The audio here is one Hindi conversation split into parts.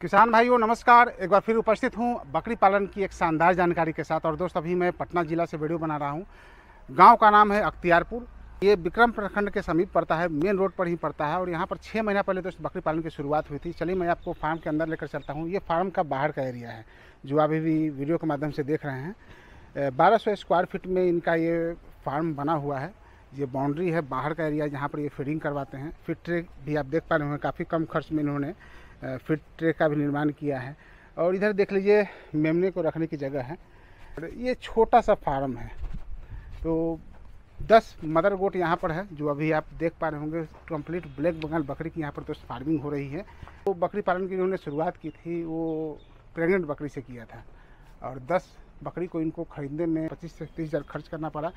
किसान भाइयों नमस्कार एक बार फिर उपस्थित हूँ बकरी पालन की एक शानदार जानकारी के साथ और दोस्त अभी मैं पटना ज़िला से वीडियो बना रहा हूँ गांव का नाम है अख्तियारपुर ये विक्रम प्रखंड के समीप पड़ता है मेन रोड पर ही पड़ता है और यहाँ पर छः महीना पहले दोस्त बकरी पालन की शुरुआत हुई थी चलिए मैं आपको फार्म के अंदर लेकर चलता हूँ ये फार्म का बाहर का एरिया है जो अभी भी वीडियो के माध्यम से देख रहे हैं बारह स्क्वायर फीट में इनका ये फार्म बना हुआ है ये बाउंड्री है बाहर का एरिया जहाँ पर ये फीडिंग करवाते हैं फिट भी आप देख पा रहे होंगे काफ़ी कम खर्च में इन्होंने फिट ट्रे का भी निर्माण किया है और इधर देख लीजिए मेमने को रखने की जगह है ये छोटा सा फार्म है तो दस मदर गोट यहाँ पर है जो अभी आप देख पा रहे होंगे कंप्लीट ब्लैक बंगाल बकरी की यहाँ पर तो फार्मिंग हो रही है तो बकरी पालन की जिन्होंने शुरुआत की थी वो प्रेगनेंट बकरी से किया था और दस बकरी को इनको ख़रीदने में पच्चीस से तीस हज़ार खर्च करना पड़ा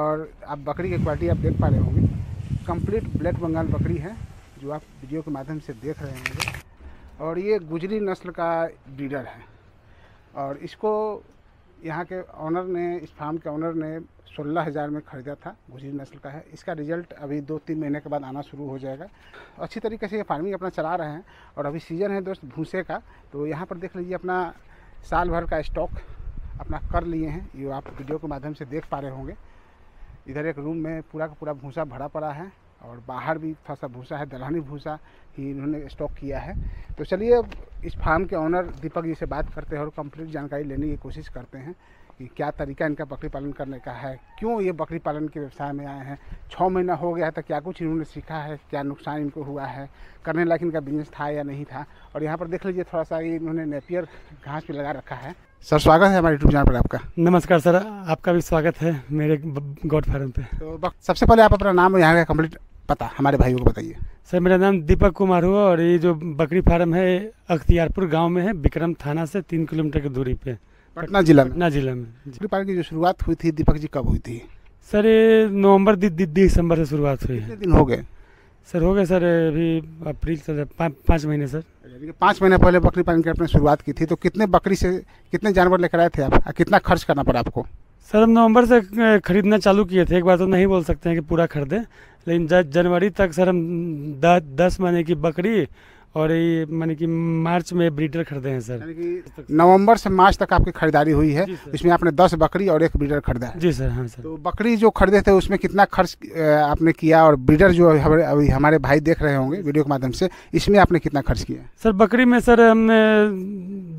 और आप बकरी की क्वालिटी आप देख पा रहे होंगे कम्प्लीट ब्लैक बंगाल बकरी है जो आप वीडियो के माध्यम से देख रहे होंगे और ये गुजरी नस्ल का ब्रीडर है और इसको यहाँ के ऑनर ने इस फार्म के ऑनर ने सोलह हज़ार में ख़रीदा था गुजरी नस्ल का है इसका रिजल्ट अभी दो तीन महीने के बाद आना शुरू हो जाएगा अच्छी तरीके से ये फार्मिंग अपना चला रहे हैं और अभी सीज़न है दोस्त भूसे का तो यहाँ पर देख लीजिए अपना साल भर का स्टॉक अपना कर लिए हैं ये आप वीडियो के माध्यम से देख पा रहे होंगे इधर एक रूम में पूरा का पूरा भूसा भरा पड़ा है और बाहर भी थोड़ा सा भूसा है दलहनी भूसा ही इन्होंने स्टॉक किया है तो चलिए इस फार्म के ऑनर दीपक जी से बात करते हैं और कंप्लीट जानकारी लेने की कोशिश करते हैं कि क्या तरीका इनका बकरी पालन करने का है क्यों ये बकरी पालन के व्यवसाय में आए हैं छः महीना हो गया है तो क्या कुछ इन्होंने सीखा है क्या नुकसान इनको हुआ है करने लायक इनका बिजनेस था या नहीं था और यहाँ पर देख लीजिए थोड़ा सा ये इन्होंने नेपियर घास भी लगा रखा है सर स्वागत है हमारे यूट्यूब चैनल पर आपका नमस्कार सर आपका भी स्वागत है मेरे गॉड फार्म पे तो सबसे पहले आप अपना नाम यहाँ का कम्प्लीट पता हमारे भाइयों को बताइए सर मेरा नाम दीपक कुमार हुआ और ये जो बकरी फार्म है अख्तियारपुर गांव में है विक्रम थाना से तीन किलोमीटर की दूरी पे पटना जिला में पटना जिला में बकरी फार्म की जो शुरुआत हुई थी दीपक जी कब हुई थी सर ये नवम्बर दिसंबर से शुरुआत हुई है दिन हो गए सर हो गए सर अभी अप्रैल चल रहा पाँच महीने सर तो पाँच महीने पहले बकरी पालन की आपने शुरुआत की थी तो कितने बकरी से कितने जानवर लेकर आए थे आप कितना खर्च करना पड़ा आपको सर हम नवंबर से खरीदना चालू किए थे एक बार तो नहीं बोल सकते हैं कि पूरा खरीदें लेकिन जनवरी तक सर हम दस महीने की बकरी और ये मान कि मार्च में ब्रीडर खरीदे हैं सर नवंबर से मार्च तक आपकी खरीदारी हुई है इसमें आपने दस बकरी और एक ब्रीडर खरीदा है जी सर हाँ सर तो बकरी जो खरीदे थे उसमें कितना खर्च आपने किया और ब्रीडर जो अभी हमारे भाई देख रहे होंगे वीडियो के माध्यम से इसमें आपने कितना खर्च किया सर बकरी में सर हमने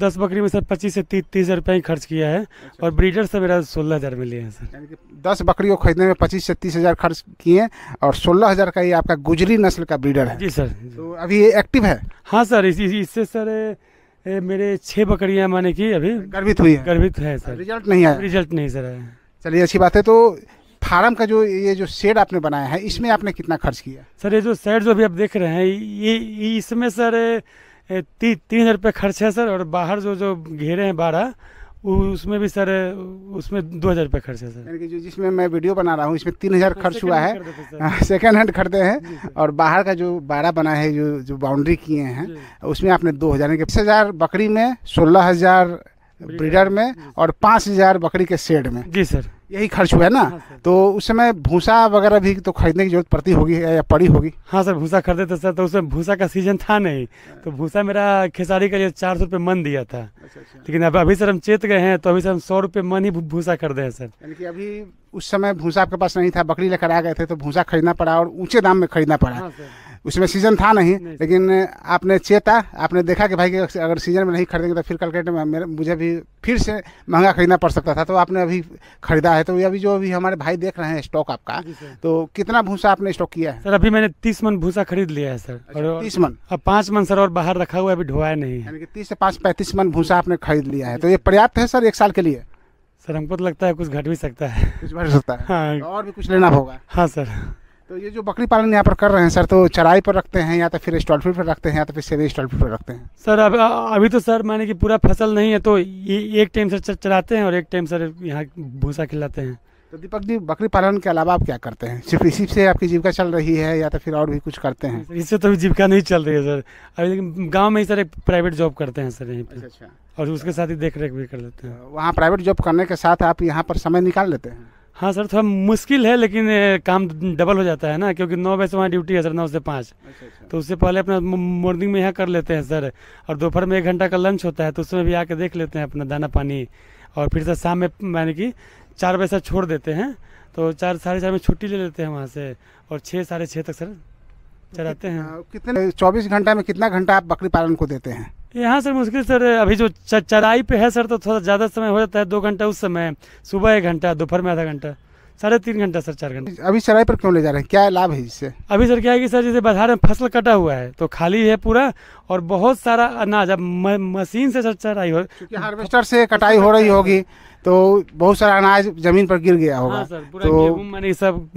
दस बकरी में सर पच्चीस से तीस तीस हज़ार ही खर्च किया है अच्छा। और ब्रीडर से मेरा सोलह हज़ार में लिए हैं सर दस बकरी को खरीदने में पच्चीस से तीस हज़ार खर्च किए और सोलह हज़ार का ये आपका गुजरी नस्ल का ब्रीडर है जी सर तो अभी ये एक्टिव है हाँ सर इससे इस, सर ए, मेरे छह बकरिया माने की अभी गर्भित हुई है गर्भित है सर रिजल्ट नहीं आया रिजल्ट नहीं सर चलिए अच्छी बात है तो फार्म का जो ये जो शेड आपने बनाया है इसमें आपने कितना खर्च किया सर ये जो शेड जो अभी आप देख रहे हैं ये इसमें सर ती, तीन हज़ार रुपये खर्च है सर और बाहर जो जो घेरे हैं बारह उसमें भी सर उसमें दो हज़ार रुपये खर्च है सर जो जिसमें मैं वीडियो बना रहा हूँ इसमें तीन हज़ार खर्च हुआ है सेकेंड हैंड खरीदे हैं और बाहर का जो बारह बना है जो जो बाउंड्री किए हैं उसमें आपने दो हज़ार बीस हज़ार बकरी में सोलह हज़ार ब्रीडर में और पाँच हज़ार बकरी के शेड में जी सर यही खर्च हुआ है ना हाँ तो उस समय भूसा वगैरह भी तो खरीदने की जरूरत पड़ती होगी या पड़ी होगी हाँ सर भूसा खरीदे थे सर तो उसमें भूसा का सीजन था नहीं हाँ। तो भूसा मेरा खेसारी का जो चार सौ रुपये मन दिया था अच्छा, अच्छा। लेकिन अब अभी सर हम चेत गए हैं तो अभी सर हम सौ रुपये मन ही भूसा खरीदे हैं सर यानी कि अभी उस समय भूसा आपके पास नहीं था बकरी लेकर आ गए थे तो भूसा खरीदना पड़ा और ऊँचे दाम में खरीदना पड़ा हाँ, उसमें सीजन था नहीं, नहीं लेकिन आपने चेता आपने देखा कि भाई कि अगर सीजन में नहीं खरीदेंगे तो फिर कैलकुलेटर में मेरे मुझे भी फिर से महंगा खरीदना पड़ सकता था तो आपने अभी खरीदा है तो अभी जो अभी हमारे भाई देख रहे हैं स्टॉक आपका तो कितना भूसा आपने स्टॉक किया है सर अभी मैंने तीस मन भूसा खरीद लिया है सर अच्छा, और तीस मन अब पाँच मन सर और बाहर रखा हुआ है अभी ढोया नहीं है तीस से पाँच पैंतीस मन भूसा आपने खरीद लिया है तो ये पर्याप्त है सर एक साल के लिए सर हमको तो लगता है कुछ घट भी सकता है कुछ घट सकता है हाँ। और भी कुछ लेना होगा हाँ सर तो ये जो बकरी पालन यहाँ पर कर रहे हैं सर तो चराई पर रखते हैं या तो फिर स्टॉल फीड पर रखते हैं या तो फिर सीधे स्टॉल फीड पर रखते हैं सर अब अभी तो सर माने कि पूरा फसल नहीं है तो एक टाइम सर चराते हैं और एक टाइम सर यहाँ भूसा खिलाते हैं तो दीपक जी बकरी पालन के अलावा आप क्या करते हैं सिर्फ इसी से आपकी जीविका चल रही है या तो फिर और भी कुछ करते हैं इससे तो जीविका नहीं चल रही है सर अभी लेकिन गाँव में ही सर एक प्राइवेट जॉब करते हैं सर यहीं पर अच्छा, अच्छा और उसके साथ ही देख रेख भी कर लेते हैं वहाँ प्राइवेट जॉब करने के साथ आप यहाँ पर समय निकाल लेते हैं हाँ सर थोड़ा मुश्किल है लेकिन काम डबल हो जाता है ना क्योंकि नौ बजे से वहाँ ड्यूटी है सर नौ से पाँच अच्छा, अच्छा। तो उससे पहले अपना मॉर्निंग में यहाँ कर लेते हैं सर और दोपहर में एक घंटा का लंच होता है तो उसमें भी आके देख लेते हैं अपना दाना पानी और फिर सर शाम में यानी कि चार बजे सर छोड़ देते हैं तो चार साढ़े चार में छुट्टी ले लेते हैं वहाँ से और छः साढ़े छः तक सर चलाते हैं कितने चौबीस घंटा में कितना घंटा आप बकरी पालन को देते हैं यहाँ सर मुश्किल सर अभी जो चराई पे है सर तो थोड़ा ज़्यादा समय हो जाता है दो घंटा उस समय सुबह एक घंटा दोपहर में आधा घंटा साढ़े तीन घंटा सर चार घंटा अभी चराई पर क्यों ले जा रहे हैं क्या लाभ है इससे अभी सर क्या है कि सर जैसे बाजार में फसल कटा हुआ है तो खाली है पूरा और बहुत सारा अनाज अब मशीन से सर चराई हो हार्वेस्टर से कटाई हो रही होगी तो बहुत सारा अनाज जमीन पर गिर गया होगा हाँ सर तो मैंने सब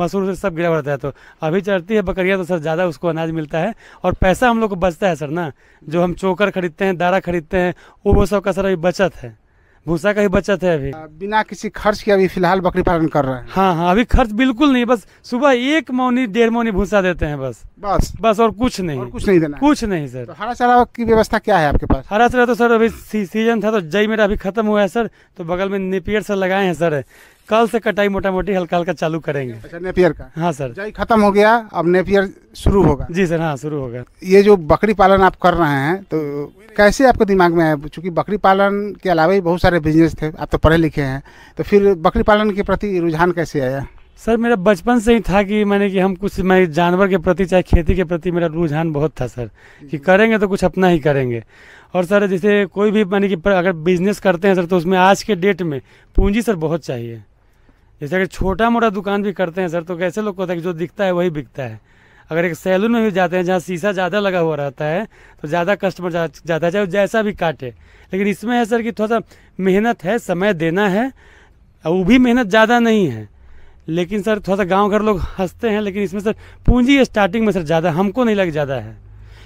मसूर सब गिरा रहता है तो अभी चढ़ती है बकरिया तो सर ज़्यादा उसको अनाज मिलता है और पैसा हम लोग को बचता है सर ना जो हम चोकर खरीदते हैं दारा खरीदते हैं वो वो सब का सर अभी बचत है भूसा का ही बचत है अभी बिना किसी खर्च के अभी फिलहाल बकरी पालन कर रहे हैं हाँ हाँ अभी खर्च बिल्कुल नहीं बस सुबह एक मौनी डेढ़ मौनी भूसा देते हैं बस बस बस और कुछ नहीं और कुछ नहीं देना कुछ नहीं सर तो हरा चारा की व्यवस्था क्या है आपके पास हरा चारा तो सर अभी सीजन था तो जई मेरा अभी खत्म हुआ है सर तो बगल में निपियर सर लगाए हैं सर कल से कटाई मोटा मोटी हल्का हल्का चालू करेंगे अच्छा नेपियर का हाँ सर जाई खत्म हो गया अब नेपियर शुरू होगा जी सर हाँ शुरू होगा ये जो बकरी पालन आप कर रहे हैं तो कैसे आपके दिमाग में आया चूँकि बकरी पालन के अलावा ही बहुत सारे बिजनेस थे आप तो पढ़े लिखे हैं तो फिर बकरी पालन के प्रति रुझान कैसे आया सर मेरा बचपन से ही था कि मैंने कि हम कुछ मैं जानवर के प्रति चाहे खेती के प्रति मेरा रुझान बहुत था सर कि करेंगे तो कुछ अपना ही करेंगे और सर जैसे कोई भी मानी कि अगर बिजनेस करते हैं सर तो उसमें आज के डेट में पूंजी सर बहुत चाहिए जैसे अगर छोटा मोटा दुकान भी करते हैं सर तो कैसे लोग को होता है कि जो दिखता है वही बिकता है अगर एक सैलून में भी जाते हैं जहाँ शीशा ज़्यादा लगा हुआ रहता है तो ज़्यादा कस्टमर जाता है चाहे जैसा भी काटे लेकिन इसमें है सर कि थोड़ा सा मेहनत है समय देना है वो भी मेहनत ज़्यादा नहीं है लेकिन सर थोड़ा सा गाँव घर लोग हंसते हैं लेकिन इसमें सर पूंजी स्टार्टिंग में सर ज़्यादा हमको नहीं लग ज़्यादा है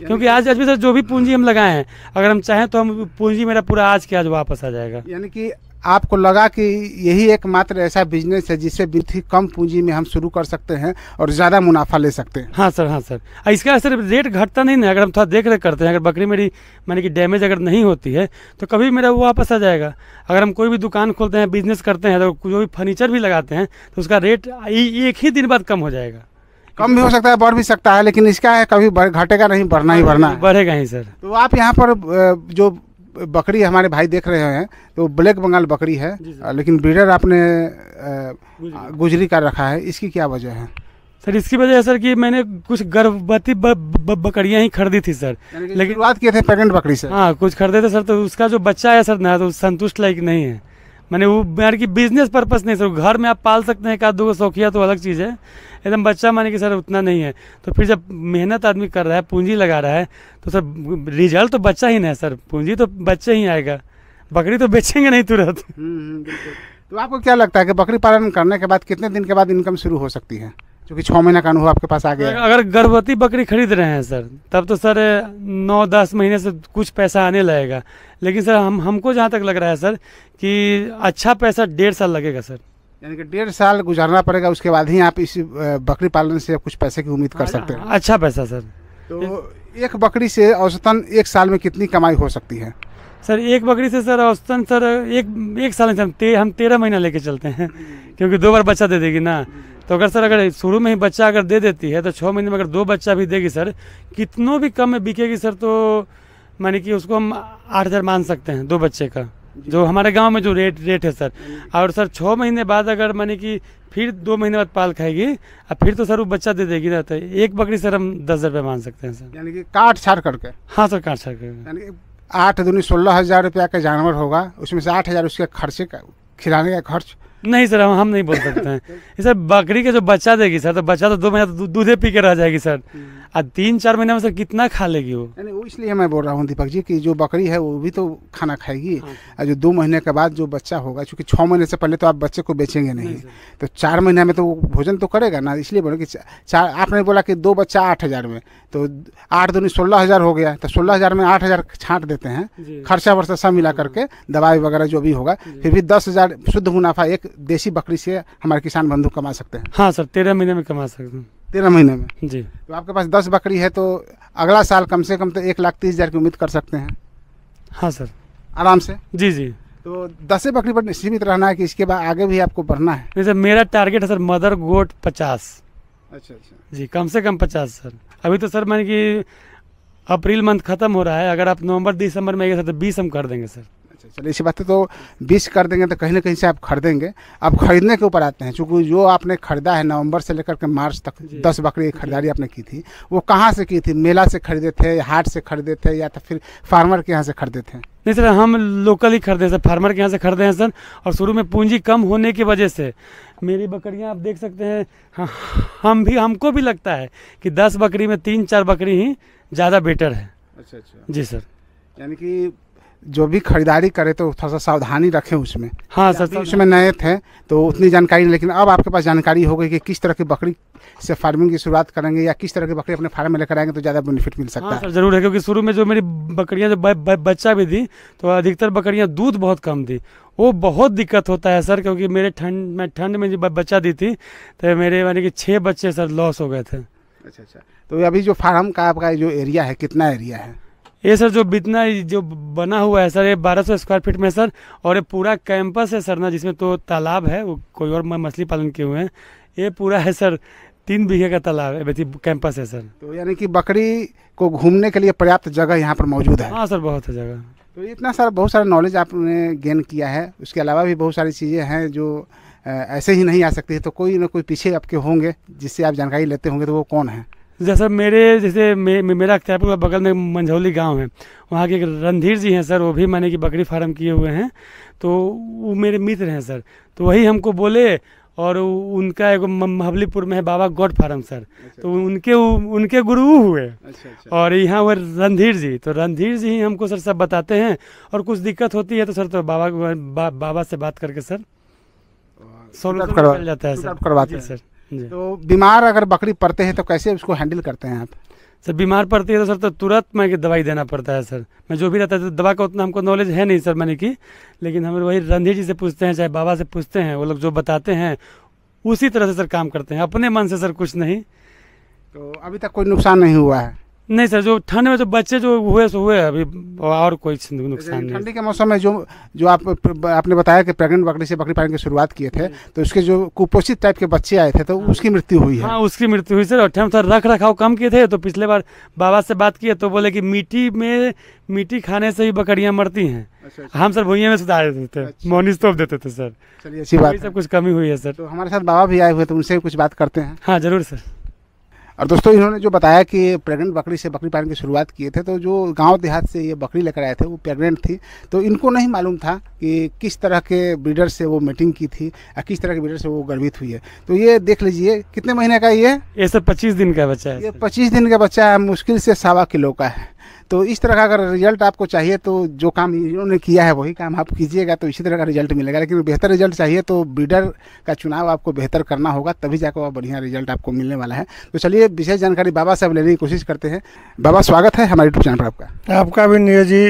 क्योंकि आज आज भी सर जो भी पूंजी हम लगाए हैं अगर हम चाहें तो हम पूंजी मेरा पूरा आज के आज वापस आ जाएगा यानी कि आपको लगा कि यही एकमात्र ऐसा बिजनेस है जिससे विधि कम पूंजी में हम शुरू कर सकते हैं और ज़्यादा मुनाफा ले सकते हैं हाँ सर हाँ सर इसका सर रेट घटता नहीं ना अगर हम थोड़ा देख रेख करते हैं अगर बकरी मेरी मानी कि डैमेज अगर नहीं होती है तो कभी मेरा वो वापस आ जाएगा अगर हम कोई भी दुकान खोलते हैं बिजनेस करते हैं तो जो भी फर्नीचर भी लगाते हैं तो उसका रेट एक ही दिन बाद कम हो जाएगा कम भी हो सकता है बढ़ भी सकता है लेकिन इसका है कभी घटेगा नहीं बढ़ना ही हाँ, बढ़ना बढ़ेगा ही सर तो आप यहाँ पर जो बकरी हमारे भाई देख रहे हैं तो ब्लैक बंगाल बकरी है लेकिन ब्रीडर आपने गुजरी का रखा है इसकी क्या वजह है सर इसकी वजह है सर कि मैंने कुछ गर्भवती बकरियां ही खरीदी थी सर लेकिन बात किए थे प्रेगनेंट बकरी से हाँ कुछ खरीदे थे सर तो उसका जो बच्चा है सर ना तो संतुष्ट लायक नहीं है मैंने वो यार कि बिजनेस पर्पस नहीं सर घर में आप पाल सकते हैं एक दो शौकिया तो अलग चीज़ है एकदम बच्चा माने कि सर उतना नहीं है तो फिर जब मेहनत आदमी कर रहा है पूंजी लगा रहा है तो सर रिजल्ट तो बच्चा ही नहीं है सर पूंजी तो बच्चा ही आएगा बकरी तो बेचेंगे नहीं तुरंत हम्म, हम्म, तो आपको क्या लगता है कि बकरी पालन करने के बाद कितने दिन के बाद इनकम शुरू हो सकती है चूँकि छः महीना का अनुभव आपके पास आ गया अगर गर्भवती बकरी खरीद रहे हैं सर तब तो सर नौ दस महीने से कुछ पैसा आने लगेगा लेकिन सर हम हमको जहाँ तक लग रहा है सर कि अच्छा पैसा डेढ़ साल लगेगा सर यानी कि डेढ़ साल गुजारना पड़ेगा उसके बाद ही आप इस बकरी पालन से कुछ पैसे की उम्मीद कर सकते हैं अच्छा पैसा सर तो एक बकरी से औसतन एक साल में कितनी कमाई हो सकती है सर एक बकरी से सर औसतन सर एक एक साल में हम, हम तेरह महीना लेके चलते हैं क्योंकि दो बार बच्चा दे देगी ना तो अगर सर अगर शुरू में ही बच्चा अगर दे देती है तो छः महीने में अगर दो बच्चा भी देगी सर कितनों भी कम में बिकेगी सर तो माने कि उसको हम आठ हज़ार मान सकते हैं दो बच्चे का जो हमारे गांव में जो रेट रेट है सर हम्म। और सर छः महीने बाद अगर माने कि फिर दो महीने बाद पाल खाएगी और फिर तो सर वो बच्चा दे देगी ना तो एक बकरी सर हम दस हज़ार रुपये मान सकते हैं सर यानी कि काट छाट करके हाँ सर काट छाट करके आठ दूनी सोलह हज़ार रुपया का जानवर होगा उसमें से आठ हज़ार उसके खर्चे का खिलाने का खर्च नहीं सर हम हम नहीं बोल सकते हैं सर बकरी का जो बच्चा देगी सर तो बच्चा तो दो महीना तो दूधे पी के रह जाएगी सर और हम्म। तीन चार महीने में सर कितना खा लेगी वो नहीं वो इसलिए मैं बोल रहा हूँ दीपक जी कि जो बकरी है वो भी तो खाना खाएगी और हाँ जो दो महीने के बाद जो बच्चा होगा चूँकि छः महीने से पहले तो आप बच्चे को बेचेंगे नहीं, नहीं तो चार महीने में तो वो भोजन तो करेगा ना इसलिए बोलो कि चार आपने बोला कि दो बच्चा आठ हज़ार में तो आठ दूनी सोलह हज़ार हो गया तो सोलह हज़ार में आठ हज़ार देते हैं खर्चा वर्चा सब मिला करके दवाई वगैरह जो भी होगा फिर भी दस हज़ार शुद्ध मुनाफा एक देसी बकरी से हमारे किसान बंधु कमा सकते हैं हाँ सर तेरह महीने में कमा सकते हैं तेरह महीने में जी तो आपके पास दस बकरी है तो अगला साल कम से कम तो एक लाख तीस हज़ार की उम्मीद कर सकते हैं हाँ सर आराम से जी जी तो दस बकरी पर सीमित रहना है कि इसके बाद आगे भी आपको बढ़ना है सर मेरा टारगेट है सर मदर गोट पचास अच्छा अच्छा जी कम से कम पचास सर अभी तो सर मैंने कि अप्रैल मंथ खत्म हो रहा है अगर आप नवंबर दिसंबर में आएंगे सर तो बीस हम कर देंगे सर अच्छा चलिए इसी बात तो बीस कर देंगे तो कहीं ना कहीं से आप खरीदेंगे आप खरीदने के ऊपर आते हैं चूँकि जो आपने खरीदा है नवंबर से लेकर के मार्च तक दस बकरी की खरीदारी आपने की थी वो कहाँ से की थी मेला से खरीदे थे हाट से खरीदे थे या तो फिर फार्मर के यहाँ से खरीदे थे नहीं सर हम लोकल ही खरीदे सर फार्मर के यहाँ से खरीदे हैं सर और शुरू में पूंजी कम होने की वजह से मेरी बकरियाँ आप देख सकते हैं हाँ, हम भी हमको भी लगता है कि दस बकरी में तीन चार बकरी ही ज़्यादा बेटर है अच्छा अच्छा जी सर यानी कि जो भी खरीदारी करे तो थोड़ा सा सावधानी रखें उसमें हाँ सर उसमें नए थे तो उतनी जानकारी नहीं लेकिन अब आपके पास जानकारी हो गई कि किस तरह की बकरी से फार्मिंग की शुरुआत करेंगे या किस तरह की बकरी अपने फार्म में लेकर आएंगे तो ज़्यादा बेनिफिट मिल सकता हाँ, है सर जरूर है क्योंकि शुरू में जो मेरी बकरियाँ जो बच्चा भी दी तो अधिकतर बकरियाँ दूध बहुत कम दी वो बहुत दिक्कत होता है सर क्योंकि मेरे ठंड मैं ठंड में जब बच्चा दी थी तो मेरे यानी कि छः बच्चे सर लॉस हो गए थे अच्छा अच्छा तो अभी जो फार्म का आपका जो एरिया है कितना एरिया है ये सर जो बितना जो बना हुआ है सर ये 1200 स्क्वायर फीट में सर और ये पूरा कैंपस है सर ना जिसमें तो तालाब है वो कोई और मछली पालन किए हुए हैं ये पूरा है सर तीन बीघे का तालाब है कैंपस है सर तो यानी कि बकरी को घूमने के लिए पर्याप्त जगह यहाँ पर मौजूद है हाँ सर बहुत है जगह तो इतना सारा बहुत सारा नॉलेज आपने गेन किया है उसके अलावा भी बहुत सारी चीज़ें हैं जो ऐसे ही नहीं आ सकती है तो कोई ना कोई पीछे आपके होंगे जिससे आप जानकारी लेते होंगे तो वो कौन है जैसे मेरे जैसे मे, मेरा अख्तियारपुर का बगल में मंझौली गांव है वहाँ के एक रणधीर जी हैं सर वो भी मैंने कि बकरी फार्म किए हुए हैं तो वो मेरे मित्र हैं सर तो वही हमको बोले और उनका एक महबलीपुर में है बाबा गॉड फार्म सर अच्छा। तो उनके उनके गुरु हुए अच्छा, अच्छा। और यहाँ वो रणधीर जी तो रणधीर जी ही हमको सर सब बताते हैं और कुछ दिक्कत होती है तो सर तो बाबा बा, बाबा से बात करके सर सोल्व कर जाता है सर करवाते हैं सर तो बीमार अगर बकरी पड़ते हैं तो कैसे उसको हैंडल करते हैं आप सर बीमार पड़ती है तो सर तो तुरंत मैं दवाई देना पड़ता है सर मैं जो भी रहता है तो दवा का उतना हमको नॉलेज है नहीं सर मैंने की लेकिन हम वही रंधी जी से पूछते हैं चाहे बाबा से पूछते हैं वो लोग जो बताते हैं उसी तरह से सर काम करते हैं अपने मन से सर कुछ नहीं तो अभी तक कोई नुकसान नहीं हुआ है नहीं सर जो ठंड में तो बच्चे जो हुए सो हुए अभी और कोई नुकसान अच्छा, नहीं ठंडी के मौसम में जो जो आप आपने बताया कि प्रेग्नेंट बकरी से बकरी पालन की शुरुआत किए थे तो उसके जो कुपोषित टाइप के बच्चे आए थे तो हाँ। उसकी मृत्यु हुई है हाँ उसकी मृत्यु हुई सर और ठंड सर रख रखाव कम किए थे तो पिछले बार बाबा से बात किए तो बोले कि मिट्टी में मिट्टी खाने से ही बकरियाँ मरती हैं अच्छा, अच्छा। हम सर भूया में सुधार देते थे मोनिस तोप देते थे सर चलिए अच्छी बात सब कुछ कमी हुई है सर तो हमारे साथ बाबा भी आए हुए तो उनसे कुछ बात करते हैं हाँ जरूर सर और दोस्तों इन्होंने जो बताया कि प्रेग्नेंट बकरी से बकरी पालन की शुरुआत किए थे तो जो गांव देहात से ये बकरी लेकर आए थे वो प्रेग्नेंट थी तो इनको नहीं मालूम था कि किस तरह के ब्रीडर से वो मीटिंग की थी या किस तरह के ब्रीडर से वो गर्भित हुई है तो ये देख लीजिए कितने महीने का ये ये सब पच्चीस दिन का बच्चा है ये पच्चीस दिन का बच्चा है मुश्किल से सवा किलो का है तो इस तरह का अगर रिजल्ट आपको चाहिए तो जो काम इन्होंने किया है वही काम आप कीजिएगा तो इसी तरह का रिजल्ट मिलेगा लेकिन बेहतर रिजल्ट चाहिए तो ब्रीडर का चुनाव आपको बेहतर करना होगा तभी जाकर बढ़िया रिजल्ट आपको मिलने वाला है तो चलिए विशेष जानकारी बाबा साहब लेने की कोशिश करते हैं बाबा स्वागत है हमारे यूट्यूब चैनल पर आपका आपका भी नीरज जी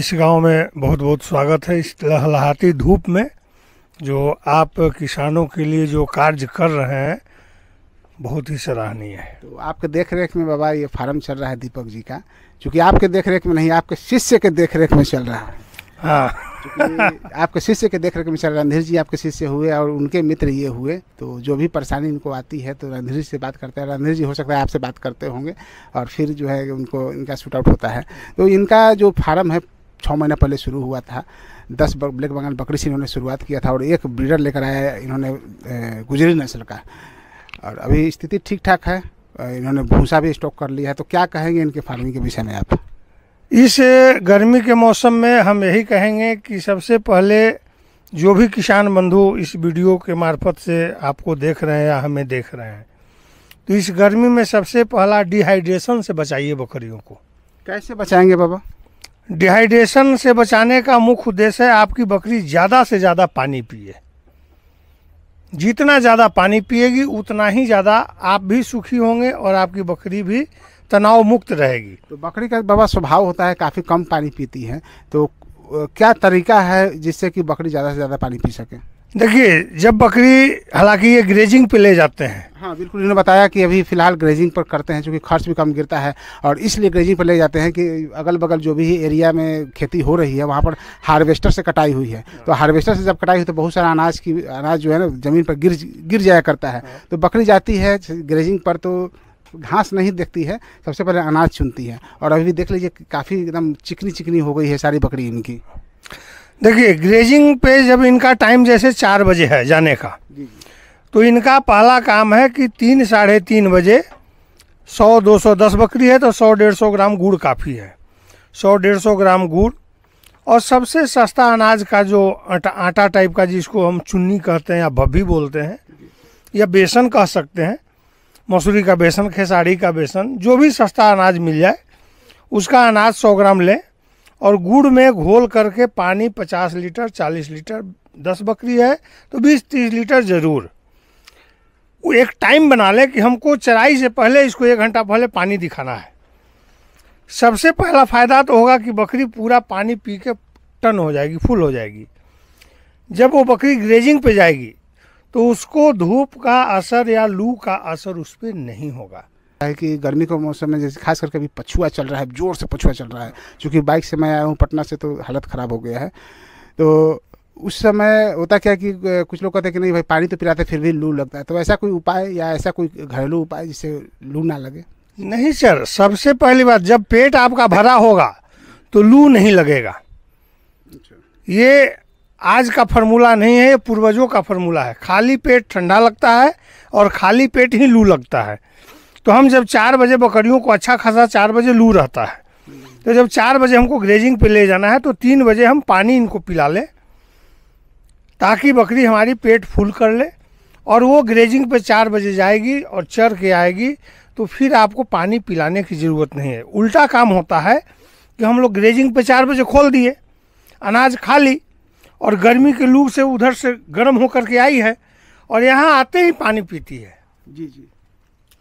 इस गाँव में बहुत बहुत स्वागत है इस लहलाहाती धूप में जो आप किसानों के लिए जो कार्य कर रहे हैं बहुत ही सराहनीय है तो आपके देख रेख में बाबा ये फार्म चल रहा है दीपक जी का चूँकि आपके देख रेख में नहीं आपके शिष्य के देख रेख में चल रहा है हाँ आपके शिष्य के देख रेख में चल रणधीर जी आपके शिष्य हुए और उनके मित्र ये हुए तो जो भी परेशानी इनको आती है तो रणधीर जी से बात करते हैं रंधीर जी हो सकता है आपसे बात करते होंगे और फिर जो है उनको इनका शूट आउट होता है तो इनका जो फार्म है छः महीना पहले शुरू हुआ था दस ब्लैक बंगाल बकरी से इन्होंने शुरुआत किया था और एक ब्रीडर लेकर आया इन्होंने गुजरी नस्ल का और अभी स्थिति ठीक ठाक है इन्होंने भूसा भी स्टॉक कर लिया है तो क्या कहेंगे इनके फार्मिंग के विषय में आप इस गर्मी के मौसम में हम यही कहेंगे कि सबसे पहले जो भी किसान बंधु इस वीडियो के मार्फत से आपको देख रहे हैं या हमें देख रहे हैं तो इस गर्मी में सबसे पहला डिहाइड्रेशन से बचाइए बकरियों को कैसे बचाएंगे बाबा डिहाइड्रेशन से बचाने का मुख्य उद्देश्य है आपकी बकरी ज़्यादा से ज़्यादा पानी पिए जितना ज़्यादा पानी पिएगी उतना ही ज़्यादा आप भी सुखी होंगे और आपकी बकरी भी तनाव मुक्त रहेगी तो बकरी का बाबा स्वभाव होता है काफ़ी कम पानी पीती है तो क्या तरीका है जिससे कि बकरी ज़्यादा से ज़्यादा पानी पी सके देखिए जब बकरी हालांकि ये ग्रेजिंग पे ले जाते हैं हाँ बिल्कुल इन्होंने बताया कि अभी फ़िलहाल ग्रेजिंग पर करते हैं क्योंकि खर्च भी कम गिरता है और इसलिए ग्रेजिंग पर ले जाते हैं कि अगल बगल जो भी एरिया में खेती हो रही है वहाँ पर हार्वेस्टर से कटाई हुई है तो हार्वेस्टर से जब कटाई हुई तो बहुत सारा अनाज की अनाज जो है ना ज़मीन पर गिर गिर जाया करता है हाँ। तो बकरी जाती है ग्रेजिंग पर तो घास नहीं देखती है सबसे पहले अनाज चुनती है और अभी देख लीजिए काफ़ी एकदम चिकनी चिकनी हो गई है सारी बकरी इनकी देखिए ग्रेजिंग पे जब इनका टाइम जैसे चार बजे है जाने का तो इनका पहला काम है कि तीन साढ़े तीन बजे सौ दो सौ दस बकरी है तो सौ डेढ़ सौ ग्राम गुड़ काफ़ी है सौ डेढ़ सौ ग्राम गुड़ और सबसे सस्ता अनाज का जो आटा आटा टाइप का जिसको हम चुन्नी कहते हैं या भभी बोलते हैं या बेसन कह सकते हैं मसूरी का बेसन खेसारी का बेसन जो भी सस्ता अनाज मिल जाए उसका अनाज सौ ग्राम लें और गुड़ में घोल करके पानी 50 लीटर 40 लीटर 10 बकरी है तो 20-30 लीटर ज़रूर वो एक टाइम बना ले कि हमको चराई से पहले इसको एक घंटा पहले पानी दिखाना है सबसे पहला फ़ायदा तो होगा कि बकरी पूरा पानी पी के टन हो जाएगी फुल हो जाएगी जब वो बकरी ग्रेजिंग पे जाएगी तो उसको धूप का असर या लू का असर उस पर नहीं होगा है कि गर्मी के मौसम में जैसे खास करके अभी पछुआ चल रहा है ज़ोर से पछुआ चल रहा है चूँकि बाइक से मैं आया हूँ पटना से तो हालत ख़राब हो गया है तो उस समय होता क्या कि कुछ लोग कहते हैं कि नहीं भाई पानी तो पिलाते फिर भी लू लगता है तो ऐसा कोई उपाय या ऐसा कोई घरेलू उपाय जिससे लू ना लगे नहीं सर सबसे पहली बात जब पेट आपका भरा होगा तो लू नहीं लगेगा अच्छा। ये आज का फार्मूला नहीं है ये पूर्वजों का फार्मूला है खाली पेट ठंडा लगता है और खाली पेट ही लू लगता है तो हम जब चार बजे बकरियों को अच्छा खासा चार बजे लू रहता है तो जब चार बजे हमको ग्रेजिंग पे ले जाना है तो तीन बजे हम पानी इनको पिला लें ताकि बकरी हमारी पेट फुल कर ले और वो ग्रेजिंग पे चार बजे जाएगी और चर के आएगी तो फिर आपको पानी पिलाने की ज़रूरत नहीं है उल्टा काम होता है कि हम लोग ग्रेजिंग पे चार बजे खोल दिए अनाज खा ली और गर्मी के लू से उधर से गर्म होकर के आई है और यहाँ आते ही पानी पीती है जी जी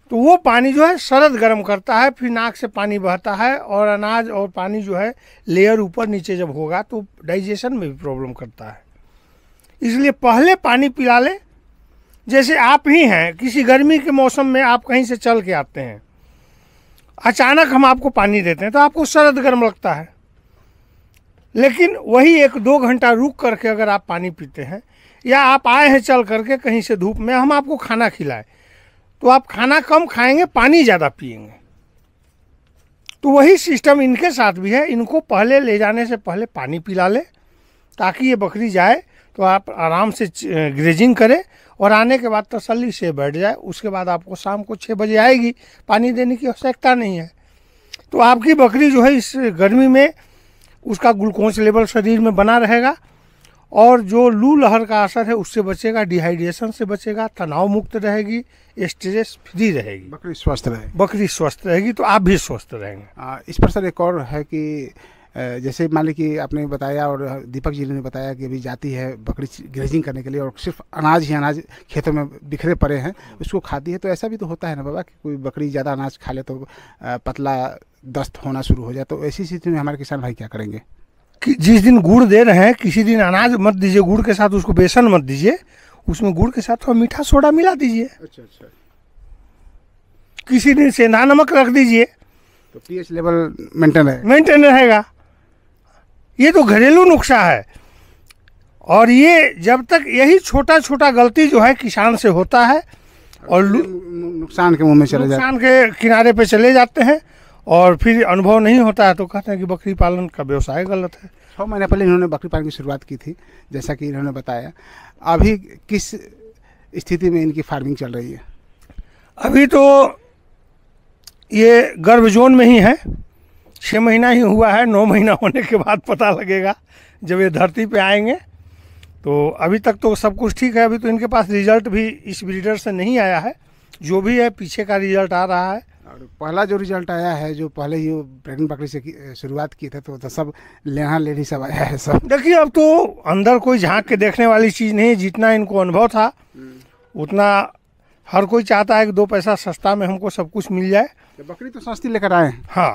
तो वो पानी जो है शरद गर्म करता है फिर नाक से पानी बहता है और अनाज और पानी जो है लेयर ऊपर नीचे जब होगा तो डाइजेशन में भी प्रॉब्लम करता है इसलिए पहले पानी पिला लें जैसे आप ही हैं किसी गर्मी के मौसम में आप कहीं से चल के आते हैं अचानक हम आपको पानी देते हैं तो आपको शरद गर्म लगता है लेकिन वही एक दो घंटा रुक करके अगर आप पानी पीते हैं या आप आए हैं चल करके कहीं से धूप में हम आपको खाना खिलाएं तो आप खाना कम खाएंगे पानी ज़्यादा पिएंगे तो वही सिस्टम इनके साथ भी है इनको पहले ले जाने से पहले पानी पिला ले ताकि ये बकरी जाए तो आप आराम से ग्रेजिंग करें और आने के बाद तसली से बैठ जाए उसके बाद आपको शाम को छः बजे आएगी पानी देने की आवश्यकता नहीं है तो आपकी बकरी जो है इस गर्मी में उसका ग्लूकोज लेवल शरीर में बना रहेगा और जो लू लहर का असर है उससे बचेगा डिहाइड्रेशन से बचेगा तनाव मुक्त रहेगी स्ट्रेस फ्री रहेगी बकरी स्वस्थ रहेगी बकरी स्वस्थ रहेगी तो आप भी स्वस्थ रहेंगे आ, इस पर सर एक और है कि जैसे मान ली कि आपने बताया और दीपक जी ने बताया कि अभी जाती है बकरी ग्रेजिंग करने के लिए और सिर्फ अनाज ही अनाज खेतों में बिखरे पड़े हैं उसको खाती है तो ऐसा भी तो होता है ना बाबा कि कोई बकरी ज़्यादा अनाज खा ले तो पतला दस्त होना शुरू हो जाए तो ऐसी स्थिति में हमारे किसान भाई क्या करेंगे जिस दिन गुड़ दे रहे हैं किसी दिन अनाज मत दीजिए गुड़ के साथ उसको बेसन मत दीजिए उसमें गुड़ के साथ थोड़ा मीठा सोडा मिला दीजिए अच्छा अच्छा किसी दिन सेंधा नमक रख दीजिए तो पीएच लेवल मेंटेन है मेंटेन रहेगा ये तो घरेलू नुस्खा है और ये जब तक यही छोटा छोटा गलती जो है किसान से होता है और नुकसान के मुंह में चले नुकसान के किनारे पे चले जाते हैं और फिर अनुभव नहीं होता है तो कहते हैं कि बकरी पालन का व्यवसाय गलत है छः हाँ, महीने पहले इन्होंने बकरी पालन की शुरुआत की थी जैसा कि इन्होंने बताया अभी किस स्थिति में इनकी फार्मिंग चल रही है अभी तो ये गर्भ जोन में ही है छः महीना ही हुआ है नौ महीना होने के बाद पता लगेगा जब ये धरती पे आएंगे तो अभी तक तो सब कुछ ठीक है अभी तो इनके पास रिजल्ट भी इस ब्रीडर से नहीं आया है जो भी है पीछे का रिजल्ट आ रहा है और पहला जो रिजल्ट आया है जो पहले ही प्रेगनेंट बकरी से शुरुआत की था तो, तो सब लेना लेडी सब आया है सब देखिए अब तो अंदर कोई झांक के देखने वाली चीज़ नहीं जितना इनको अनुभव था हम्म। उतना हर कोई चाहता है कि दो पैसा सस्ता में हमको सब कुछ मिल जाए तो बकरी तो सस्ती लेकर आए हाँ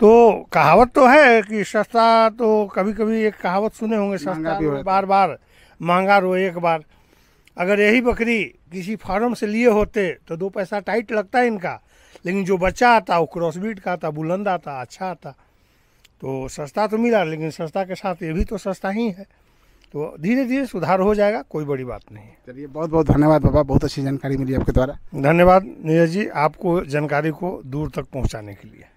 तो कहावत तो है कि सस्ता तो कभी कभी एक कहावत सुने होंगे सस्ता भी बार बार महंगा रो एक बार अगर यही बकरी किसी फार्म से लिए होते तो दो पैसा टाइट लगता है इनका लेकिन जो बच्चा आता वो क्रॉसबीट का आता बुलंद आता अच्छा आता तो सस्ता तो मिला लेकिन सस्ता के साथ ये भी तो सस्ता ही है तो धीरे धीरे सुधार हो जाएगा कोई बड़ी बात नहीं है चलिए बहुत बहुत धन्यवाद बाबा बहुत अच्छी जानकारी मिली आपके द्वारा धन्यवाद नीरज जी आपको जानकारी को दूर तक पहुँचाने के लिए